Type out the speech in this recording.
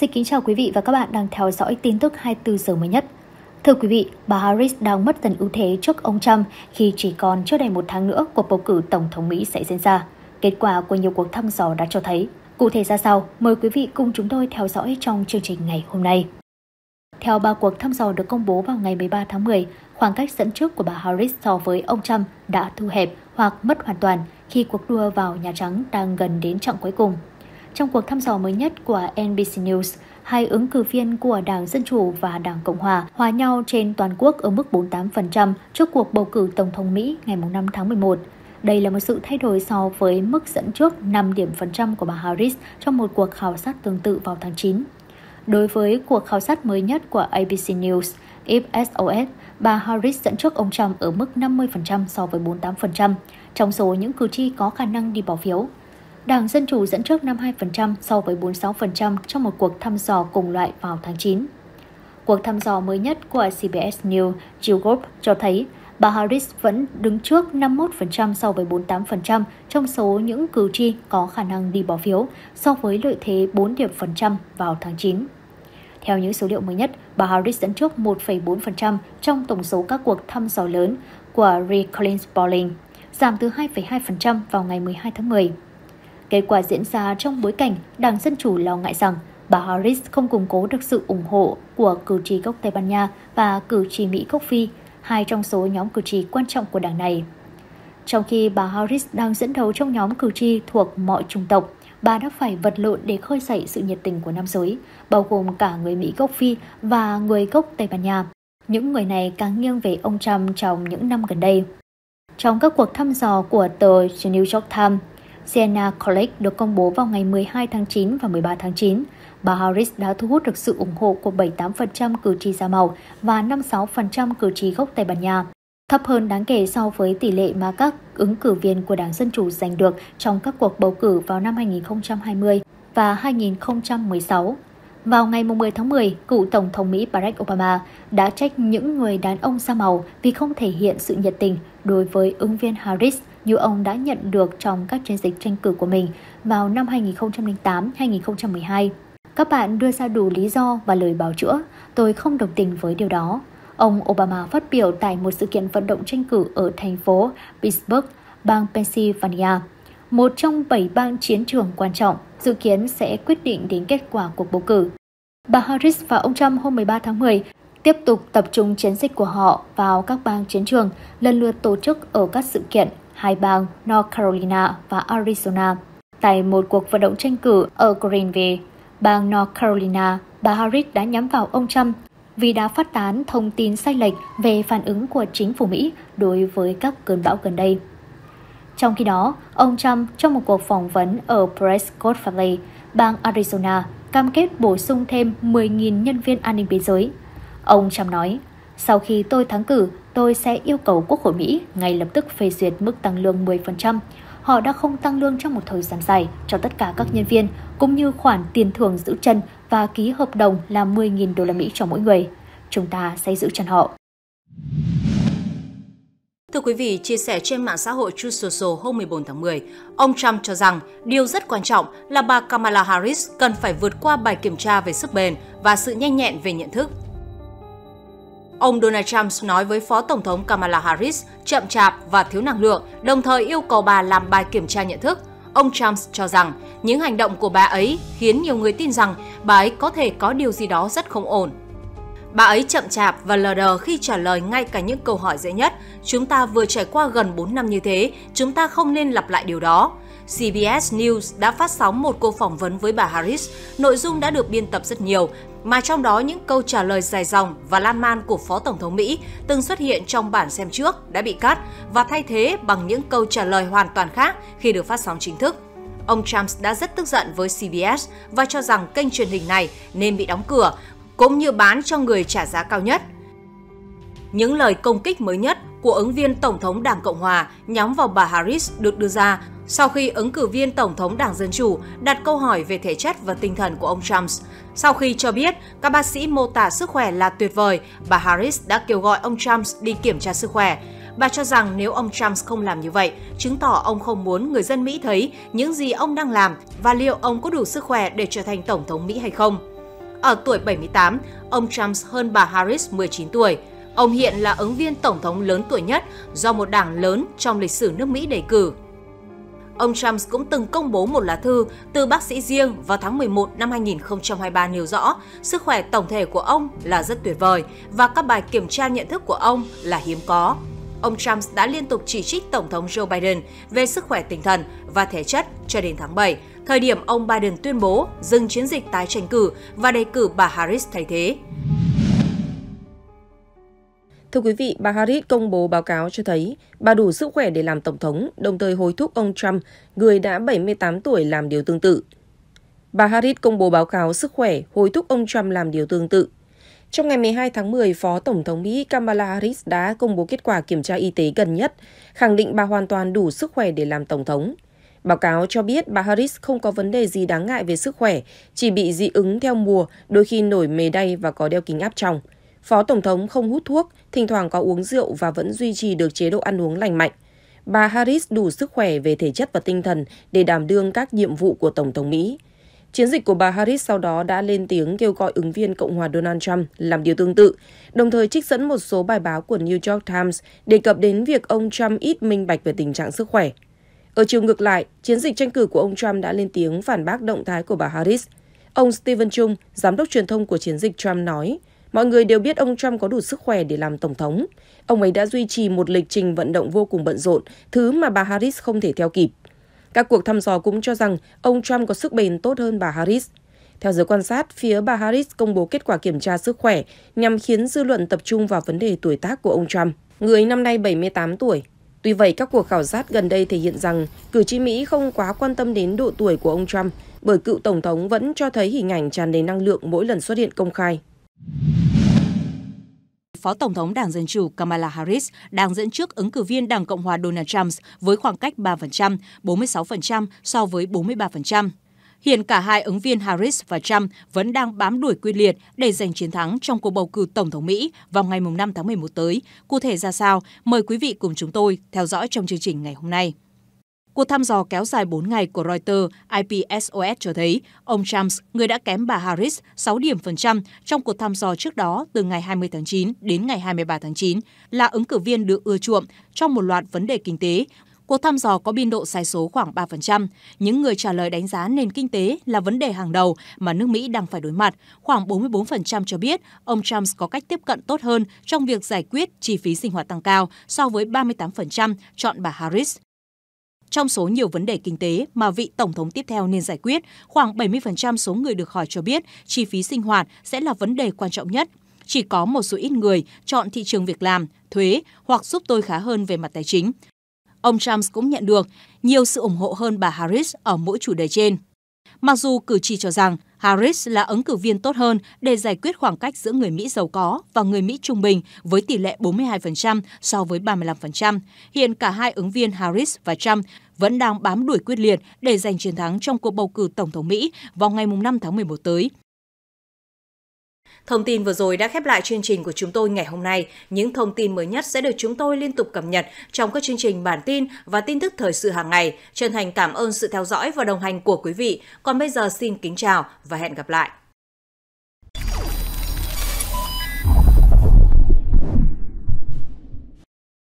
Xin kính chào quý vị và các bạn đang theo dõi tin tức 24 giờ mới nhất. Thưa quý vị, bà Harris đang mất dần ưu thế trước ông Trump khi chỉ còn chưa đầy một tháng nữa cuộc bầu cử Tổng thống Mỹ sẽ diễn ra. Kết quả của nhiều cuộc thăm dò đã cho thấy. Cụ thể ra sao, mời quý vị cùng chúng tôi theo dõi trong chương trình ngày hôm nay. Theo ba cuộc thăm dò được công bố vào ngày 13 tháng 10, khoảng cách dẫn trước của bà Harris so với ông Trump đã thu hẹp hoặc mất hoàn toàn khi cuộc đua vào Nhà Trắng đang gần đến trọng cuối cùng. Trong cuộc thăm dò mới nhất của NBC News, hai ứng cử viên của Đảng Dân Chủ và Đảng Cộng Hòa hòa nhau trên toàn quốc ở mức 48% trước cuộc bầu cử Tổng thống Mỹ ngày 5 tháng 11. Đây là một sự thay đổi so với mức dẫn trước 5 điểm phần trăm của bà Harris trong một cuộc khảo sát tương tự vào tháng 9. Đối với cuộc khảo sát mới nhất của ABC News, IPSOS, bà Harris dẫn trước ông Trump ở mức 50% so với 48% trong số những cử tri có khả năng đi bỏ phiếu. Đảng Dân Chủ dẫn trước 52% so với 46% trong một cuộc thăm dò cùng loại vào tháng 9. Cuộc thăm dò mới nhất của CBS News Group cho thấy bà Harris vẫn đứng trước 51% so với 48% trong số những cử tri có khả năng đi bỏ phiếu so với lợi thế 4 điểm phần trăm vào tháng 9. Theo những số liệu mới nhất, bà Harris dẫn trước 1,4% trong tổng số các cuộc thăm dò lớn của Recalling Polling, giảm từ 2,2% vào ngày 12 tháng 10. Kết quả diễn ra trong bối cảnh Đảng Dân Chủ lo ngại rằng bà Harris không củng cố được sự ủng hộ của cử tri gốc Tây Ban Nha và cử tri Mỹ gốc Phi, hai trong số nhóm cử tri quan trọng của đảng này. Trong khi bà Harris đang dẫn đầu trong nhóm cử tri thuộc mọi chủng tộc, bà đã phải vật lộn để khơi dậy sự nhiệt tình của nam giới, bao gồm cả người Mỹ gốc Phi và người gốc Tây Ban Nha. Những người này càng nghiêng về ông Trump trong những năm gần đây. Trong các cuộc thăm dò của tờ The New York Times, Sienna College được công bố vào ngày 12 tháng 9 và 13 tháng 9. Bà Harris đã thu hút được sự ủng hộ của 78% cử tri da màu và 56% cử tri gốc Tây Ban Nha, thấp hơn đáng kể so với tỷ lệ mà các ứng cử viên của Đảng Dân Chủ giành được trong các cuộc bầu cử vào năm 2020 và 2016. Vào ngày 10 tháng 10, cựu Tổng thống Mỹ Barack Obama đã trách những người đàn ông da màu vì không thể hiện sự nhiệt tình đối với ứng viên Harris như ông đã nhận được trong các chiến dịch tranh cử của mình vào năm 2008-2012. Các bạn đưa ra đủ lý do và lời bào chữa, tôi không đồng tình với điều đó. Ông Obama phát biểu tại một sự kiện vận động tranh cử ở thành phố Pittsburgh, bang Pennsylvania, một trong bảy bang chiến trường quan trọng, dự kiến sẽ quyết định đến kết quả cuộc bầu cử. Bà Harris và ông Trump hôm 13 tháng 10 tiếp tục tập trung chiến dịch của họ vào các bang chiến trường, lần lượt tổ chức ở các sự kiện hai bang North Carolina và Arizona. Tại một cuộc vận động tranh cử ở Greenville, bang North Carolina, bà Harris đã nhắm vào ông Trump vì đã phát tán thông tin sai lệch về phản ứng của chính phủ Mỹ đối với các cơn bão gần đây. Trong khi đó, ông Trump trong một cuộc phỏng vấn ở Prescott Valley, bang Arizona, cam kết bổ sung thêm 10.000 nhân viên an ninh biên giới. Ông Trump nói, sau khi tôi thắng cử, tôi sẽ yêu cầu Quốc hội Mỹ ngay lập tức phê duyệt mức tăng lương 10%. Họ đã không tăng lương trong một thời gian dài cho tất cả các nhân viên, cũng như khoản tiền thưởng giữ chân và ký hợp đồng là 10.000 đô la Mỹ cho mỗi người. Chúng ta sẽ giữ chân họ. Thưa quý vị, chia sẻ trên mạng xã hội Truth Social hôm 14 tháng 10, ông Trump cho rằng điều rất quan trọng là bà Kamala Harris cần phải vượt qua bài kiểm tra về sức bền và sự nhanh nhẹn về nhận thức – Ông Donald Trump nói với Phó Tổng thống Kamala Harris chậm chạp và thiếu năng lượng, đồng thời yêu cầu bà làm bài kiểm tra nhận thức. Ông Trump cho rằng những hành động của bà ấy khiến nhiều người tin rằng bà ấy có thể có điều gì đó rất không ổn. Bà ấy chậm chạp và lờ đờ khi trả lời ngay cả những câu hỏi dễ nhất. Chúng ta vừa trải qua gần 4 năm như thế, chúng ta không nên lặp lại điều đó. CBS News đã phát sóng một cuộc phỏng vấn với bà Harris. Nội dung đã được biên tập rất nhiều, mà trong đó những câu trả lời dài dòng và lan man của Phó Tổng thống Mỹ từng xuất hiện trong bản xem trước đã bị cắt và thay thế bằng những câu trả lời hoàn toàn khác khi được phát sóng chính thức. Ông Trump đã rất tức giận với CBS và cho rằng kênh truyền hình này nên bị đóng cửa, cũng như bán cho người trả giá cao nhất. Những lời công kích mới nhất của ứng viên Tổng thống Đảng Cộng Hòa nhắm vào bà Harris được đưa ra sau khi ứng cử viên Tổng thống Đảng Dân Chủ đặt câu hỏi về thể chất và tinh thần của ông Trump. Sau khi cho biết các bác sĩ mô tả sức khỏe là tuyệt vời, bà Harris đã kêu gọi ông Trump đi kiểm tra sức khỏe. Bà cho rằng nếu ông Trump không làm như vậy, chứng tỏ ông không muốn người dân Mỹ thấy những gì ông đang làm và liệu ông có đủ sức khỏe để trở thành Tổng thống Mỹ hay không. Ở tuổi 78, ông Trump hơn bà Harris 19 tuổi. Ông hiện là ứng viên Tổng thống lớn tuổi nhất do một đảng lớn trong lịch sử nước Mỹ đề cử ông Trump cũng từng công bố một lá thư từ bác sĩ riêng vào tháng 11 năm 2023 nêu rõ sức khỏe tổng thể của ông là rất tuyệt vời và các bài kiểm tra nhận thức của ông là hiếm có. Ông Trump đã liên tục chỉ trích Tổng thống Joe Biden về sức khỏe tinh thần và thể chất cho đến tháng 7, thời điểm ông Biden tuyên bố dừng chiến dịch tái tranh cử và đề cử bà Harris thay thế. Thưa quý vị, bà Harris công bố báo cáo cho thấy bà đủ sức khỏe để làm tổng thống, đồng thời hối thúc ông Trump, người đã 78 tuổi làm điều tương tự. Bà Harris công bố báo cáo sức khỏe, hối thúc ông Trump làm điều tương tự. Trong ngày 12 tháng 10, Phó Tổng thống Mỹ Kamala Harris đã công bố kết quả kiểm tra y tế gần nhất, khẳng định bà hoàn toàn đủ sức khỏe để làm tổng thống. Báo cáo cho biết bà Harris không có vấn đề gì đáng ngại về sức khỏe, chỉ bị dị ứng theo mùa, đôi khi nổi mề đay và có đeo kính áp trong. Phó Tổng thống không hút thuốc, thỉnh thoảng có uống rượu và vẫn duy trì được chế độ ăn uống lành mạnh. Bà Harris đủ sức khỏe về thể chất và tinh thần để đảm đương các nhiệm vụ của Tổng thống Mỹ. Chiến dịch của bà Harris sau đó đã lên tiếng kêu gọi ứng viên Cộng hòa Donald Trump làm điều tương tự, đồng thời trích dẫn một số bài báo của New York Times đề cập đến việc ông Trump ít minh bạch về tình trạng sức khỏe. Ở chiều ngược lại, chiến dịch tranh cử của ông Trump đã lên tiếng phản bác động thái của bà Harris. Ông Stephen Chung, giám đốc truyền thông của chiến dịch Trump nói, Mọi người đều biết ông Trump có đủ sức khỏe để làm tổng thống. Ông ấy đã duy trì một lịch trình vận động vô cùng bận rộn, thứ mà bà Harris không thể theo kịp. Các cuộc thăm dò cũng cho rằng ông Trump có sức bền tốt hơn bà Harris. Theo giới quan sát, phía bà Harris công bố kết quả kiểm tra sức khỏe nhằm khiến dư luận tập trung vào vấn đề tuổi tác của ông Trump. Người năm nay 78 tuổi. Tuy vậy, các cuộc khảo sát gần đây thể hiện rằng cử tri Mỹ không quá quan tâm đến độ tuổi của ông Trump bởi cựu Tổng thống vẫn cho thấy hình ảnh tràn đầy năng lượng mỗi lần xuất hiện công khai. Phó Tổng thống Đảng Dân Chủ Kamala Harris đang dẫn trước ứng cử viên Đảng Cộng hòa Donald Trump với khoảng cách 3%, 46% so với 43%. Hiện cả hai ứng viên Harris và Trump vẫn đang bám đuổi quyết liệt để giành chiến thắng trong cuộc bầu cử Tổng thống Mỹ vào ngày 5 tháng 11 tới. Cụ thể ra sao? Mời quý vị cùng chúng tôi theo dõi trong chương trình ngày hôm nay. Cuộc thăm dò kéo dài 4 ngày của Reuters IPSOS cho thấy ông Trump, người đã kém bà Harris 6 điểm phần trăm trong cuộc thăm dò trước đó từ ngày 20 tháng 9 đến ngày 23 tháng 9, là ứng cử viên được ưa chuộng trong một loạt vấn đề kinh tế, Cuộc thăm dò có biên độ sai số khoảng 3%. Những người trả lời đánh giá nền kinh tế là vấn đề hàng đầu mà nước Mỹ đang phải đối mặt. Khoảng 44% cho biết ông Trump có cách tiếp cận tốt hơn trong việc giải quyết chi phí sinh hoạt tăng cao so với 38% chọn bà Harris. Trong số nhiều vấn đề kinh tế mà vị Tổng thống tiếp theo nên giải quyết, khoảng 70% số người được hỏi cho biết chi phí sinh hoạt sẽ là vấn đề quan trọng nhất. Chỉ có một số ít người chọn thị trường việc làm, thuế hoặc giúp tôi khá hơn về mặt tài chính. Ông Trump cũng nhận được nhiều sự ủng hộ hơn bà Harris ở mỗi chủ đề trên mặc dù cử tri cho rằng Harris là ứng cử viên tốt hơn để giải quyết khoảng cách giữa người Mỹ giàu có và người Mỹ trung bình với tỷ lệ 42% so với 35%. Hiện cả hai ứng viên Harris và Trump vẫn đang bám đuổi quyết liệt để giành chiến thắng trong cuộc bầu cử Tổng thống Mỹ vào ngày 5 tháng 11 tới. Thông tin vừa rồi đã khép lại chương trình của chúng tôi ngày hôm nay. Những thông tin mới nhất sẽ được chúng tôi liên tục cập nhật trong các chương trình bản tin và tin tức thời sự hàng ngày. Chân thành cảm ơn sự theo dõi và đồng hành của quý vị. Còn bây giờ xin kính chào và hẹn gặp lại.